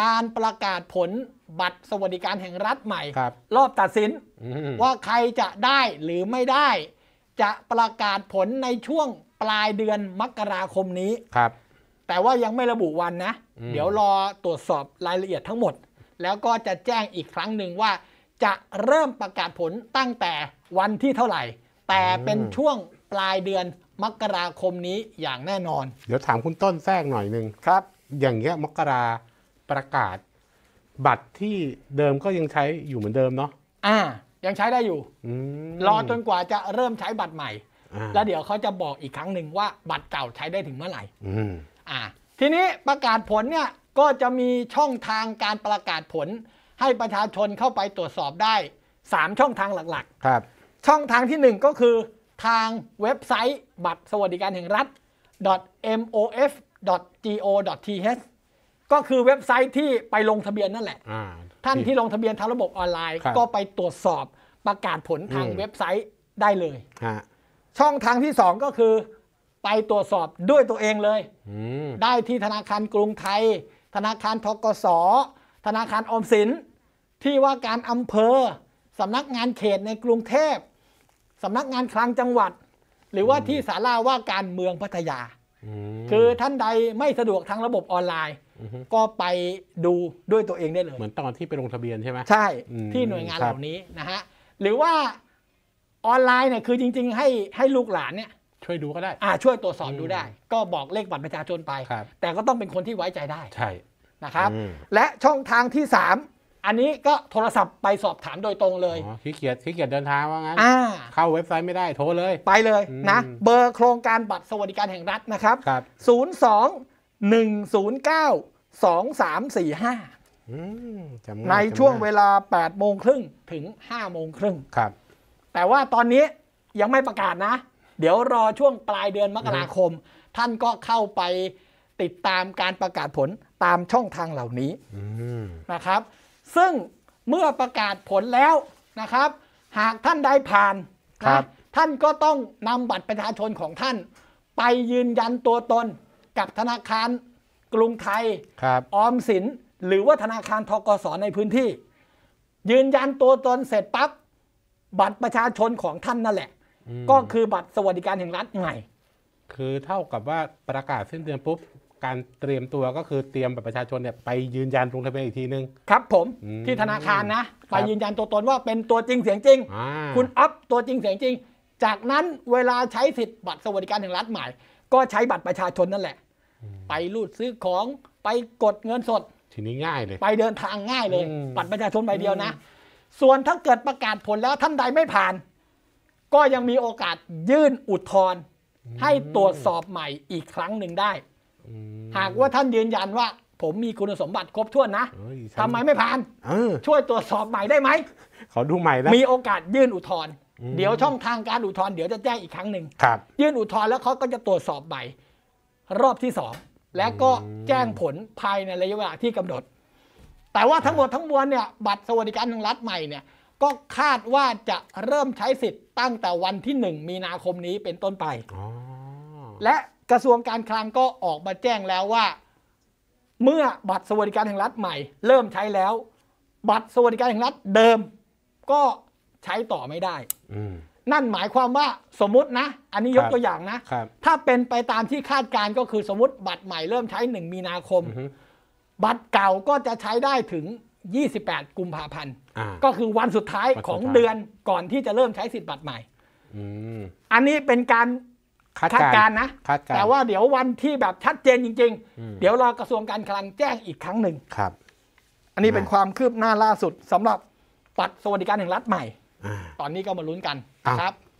การประกาศผลบัตรสวัสดิการแห่งรัฐใหม่รรอบตัดสิน ว่าใครจะได้หรือไม่ได้ จะประกาศผลในช่วงปลายเดือนมกราคมนี้ครับ แต่ว่ายังไม่ระบุวันนะ เดี๋ยวรอตรวจสอบรายละเอียดทั้งหมด แล้วก็จะแจ้งอีกครั้งหนึ่งว่าจะเริ่มประกาศผลตั้งแต่วันที่เท่าไหร่ แต่เป็นช่วงปลายเดือนมกราคมนี้อย่างแน่นอนเดี๋ยวถามคุณต้นแทรกหน่อยหนึ่งครับ อย่างเงี้ยมกราประกาศบัตรที่เดิมก็ยังใช้อยู่เหมือนเดิมเนาะอ่า ยังใช้ได้อยู่อรอจนกว่าจะเริ่มใช้บัตรใหม่ แล้วเดี๋ยวเขาจะบอกอีกครั้งหนึ่งว่า บัตรเก่าใช้ได้ถึงเมื่อไหร่ออ่า ทีนี้ประกาศผลเนี่ยก็จะมีช่องทางการประกาศผล ให้ประชาชนเข้าไปตรวจสอบได้ 3 ช่องทางหลักครับ ช่องทางทีหนึ่1 ก็คือทางเว็บไซต์ บัตร สวัสดิการแห่งรัฐ .mof.go.th ก็คือเว็บไซต์ที่ไปลงทะเบียนนั่นแหละ ท่านที่ลงทะเบียนทางระบบออนไลน์ ก็ไปตรวจสอบประกาศผลทางเว็บไซต์ได้เลย ช่องทางที่สองก็คือไปตรวจสอบด้วยตัวเองเลย ได้ที่ธนาคารกรุงไทย ธนาคารทกส ธนาคารอมสิน ที่ว่าการอำเภอ สำนักงานเขตในกรุงเทพ สำนักงานคลังจังหวัด หรือว่าที่ศาลาว่าการเมืองพัทยา คือท่านใดไม่สะดวกทางระบบออนไลน์ก็ไปดูด้วยตัวเองได้เลย เหมือนตอนที่ไปลงทะเบียนใช่ไหมใช่ ที่หน่วยงานเหล่านี้นะฮะหรือว่าออนไลน์เนี่ยคือจริง ๆ ให้ให้ลูกหลานเนี่ยช่วยดูก็ได้อ่าช่วยตรวจสอบดูได้ ก็บอกเลขบัตรประชาชนไป แต่ก็ต้องเป็นคนที่ไว้ใจได้ใช่นะครับและช่องทางที่ 3 อันนี้ก็โทรศัพท์ไปสอบถามโดยตรงเลยขี้เกียจขี้เกียจเดินทางว่างั้นเข้าเว็บไซต์ไม่ได้ โทรเลย ไปเลยนะเบอร์โครงการบัตรสวัสดิการแห่งรัฐนะครับรบ02 109สองสามสี่ห้าในช่วงเวลาแปดโมงครึ่งถึงห้าโมงครึ่งครับ แต่ว่าตอนนี้ยังไม่ประกาศนะ เดี๋ยวรอช่วงปลายเดือนมกราคม ท่านก็เข้าไปติดตามการประกาศผลตามช่องทางเหล่านี้นะครับ ซึ่งเมื่อประกาศผลแล้วนะครับ หากท่านได้ผ่านครับ ท่านก็ต้องนำบัตรประชาชนของท่าน ไปยืนยันตัวตนกับธนาคารกรุงไทยออมสิน หรือว่าธนาคารทกศในพื้นที่ ยืนยันตัวตนเสร็จปั๊บบัตรประชาชนของท่านนั่นแหละ ก็คือบัตรสวัสดิการแห่งรัฐใหม่ คือเท่ากับว่าประกาศเส้นเดือนปุ๊บการเตรียมตัวก็คือเตรียมบัตรประชาชนเนี่ยไปยืนยันลงทะเบียนอีกทีนึงครับ ผมที่ธนาคารนะไปยืนยันตัวตนว่าเป็นตัวจริงเสียงจริง คุณ อัพตัวจริงเสียงจริง จากนั้นเวลาใช้สิทธิ์บัตรสวัสดิการแห่งรัฐใหม่ ก็ใช้บัตรประชาชนนั่นแหละไปรูดซื้อของไปกดเงินสดทีนี้ง่ายเลย ไปเดินทางง่ายเลยบัตรประชาชนใบเดียวนะ ส่วนถ้าเกิดประกาศผลแล้วท่านใดไม่ผ่าน ก็ยังมีโอกาสยื่นอุทธรณ์ให้ตรวจสอบใหม่อีกครั้งหนึ่งได้ หากว่าท่านยืนยันว่า ผมมีคุณสมบัติครบถ้วนนะทำไมไม่ผ่าน ช่วยตรวจสอบใหม่ได้ไหมขอดูใหม่นะ้มีโอกาสยื่นอุทธรณ์เดี๋ยวช่องทางการอุทธรณ์เดี๋ยวจะแจ้งอีกครั้งหนึ่งยื่นอุทธรณ์แล้วเขาก็จะตรวจสอบใหม่รอบที่สอง และก็แจ้งผลภายในระยะเวลาที่กำหนด แต่ว่าทั้งหมดทั้งมวลเนี่ยบัตรสวัสดิการแห่งรัฐใหม่เนี่ย ก็คาดว่าจะเริ่มใช้สิทธิ์ตั้งแต่วันที่1มีนาคมนี้เป็นต้นไปและกระทรวงการคลังก็ออกมาแจ้งแล้วว่า เมื่อบัตรสวัสดิการแห่งรัฐใหม่ เริ่มใช้แล้ว บัตรสวัสดิการแห่งรัฐเดิม ก็ใช้ต่อไม่ได้นั่นหมายความว่าสมมตินะอันนี้ยกตัวอย่างนะ ถ้าเป็นไปตามที่คาดการก็คือ สมมติบัตรใหม่เริ่มใช้งมีนาคม บัตรเก่าก็จะใช้ได้ถึง 28กุมภาพันธ์ก็คือวันสุดท้ายของเดือนก่อนที่จะเริ่มใช้สิทธิ์บัตรใหม่อันนี้เป็นการคาดการนะแต่ว่าเดี๋ยววันที่แบบชัดเจนจริง ๆ เดี๋ยวรอกระทรวงการคลังแจ้งอีกครั้งหนึ่งครับ อันนี้เป็นความคืบหน้าล่าสุดสำหรับบัตรสวัสดิการแห่งรัฐใหม่ตอนนี้ก็มาลุ้นกันครับ